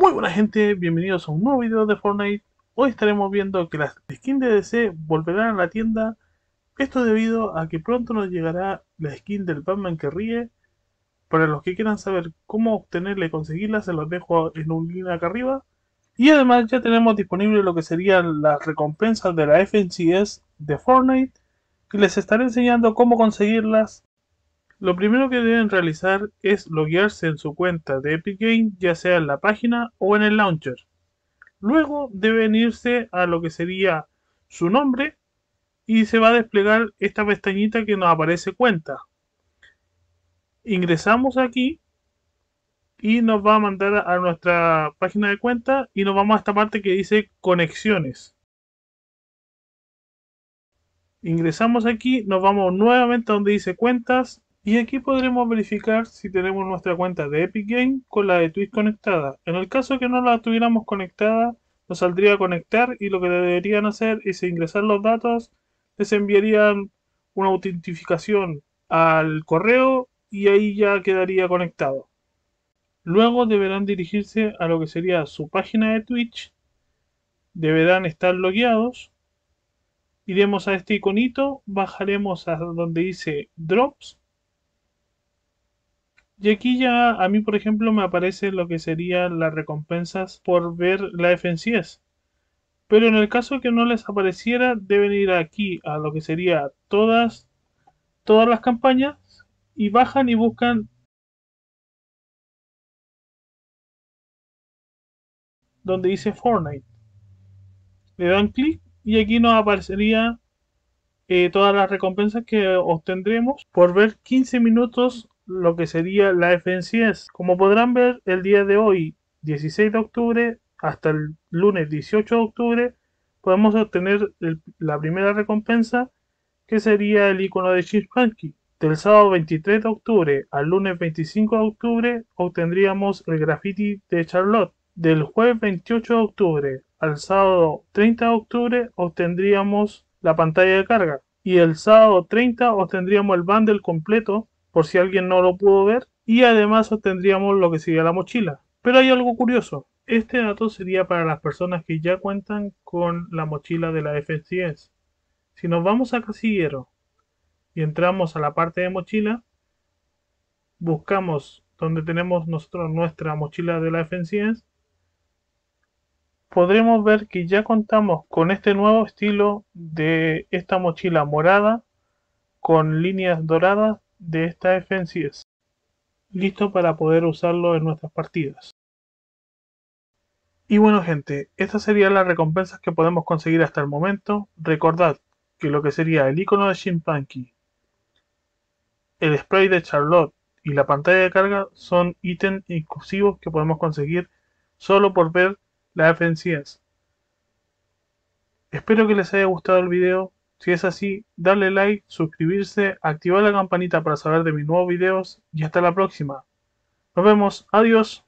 Muy buena gente, bienvenidos a un nuevo video de Fortnite. Hoy estaremos viendo que las skins de DC volverán a la tienda. Esto debido a que pronto nos llegará la skin del Batman que ríe. Para los que quieran saber cómo obtenerla y conseguirla, se los dejo en un link acá arriba. Y además ya tenemos disponible lo que serían las recompensas de la FNCS de Fortnite. Que les estaré enseñando cómo conseguirlas lo primero que deben realizar es loguearse en su cuenta de Epic Game, ya sea en la página o en el launcher. Luego deben irse a lo que sería su nombre y se va a desplegar esta pestañita que nos aparece cuenta. Ingresamos aquí y nos va a mandar a nuestra página de cuenta y nos vamos a esta parte que dice conexiones. Ingresamos aquí, nos vamos nuevamente a donde dice cuentas y aquí podremos verificar si tenemos nuestra cuenta de Epic Game con la de Twitch conectada. En el caso que no la tuviéramos conectada, nos saldría a conectar y lo que deberían hacer es ingresar los datos, les enviarían una autentificación al correo y ahí ya quedaría conectado. Luego deberán dirigirse a lo que sería su página de Twitch. Deberán estar logueados. Iremos a este iconito, bajaremos a donde dice Drops y aquí ya a mí, por ejemplo, me aparece lo que serían las recompensas por ver la FNCS. Pero en el caso que no les apareciera, deben ir aquí a lo que sería todas, todas las campañas y bajan y buscan donde dice Fortnite. Le dan clic y aquí nos aparecería eh, todas las recompensas que obtendremos por ver 15 minutos lo que sería la FNCS. E Como podrán ver, el día de hoy, 16 de octubre, hasta el lunes 18 de octubre, podemos obtener la primera recompensa, que sería el icono de Chip Del sábado 23 de octubre al lunes 25 de octubre obtendríamos el graffiti de Charlotte. Del jueves 28 de octubre al sábado 30 de octubre obtendríamos la pantalla de carga. Y el sábado 30 obtendríamos el bundle completo por si alguien no lo pudo ver, y además obtendríamos lo que sería la mochila. Pero hay algo curioso, este dato sería para las personas que ya cuentan con la mochila de la FCS. Si nos vamos a casillero y entramos a la parte de mochila, buscamos donde tenemos nuestra mochila de la FCS, podremos ver que ya contamos con este nuevo estilo de esta mochila morada con líneas doradas de esta FNCS, listo para poder usarlo en nuestras partidas. Y bueno gente, estas serían las recompensas que podemos conseguir hasta el momento. Recordad que lo que sería el icono de Shinpanky, el spray de Charlotte y la pantalla de carga son ítems exclusivos que podemos conseguir solo por ver la FNCS. Espero que les haya gustado el video, si es así, darle like, suscribirse, activar la campanita para saber de mis nuevos videos y hasta la próxima. Nos vemos, adiós.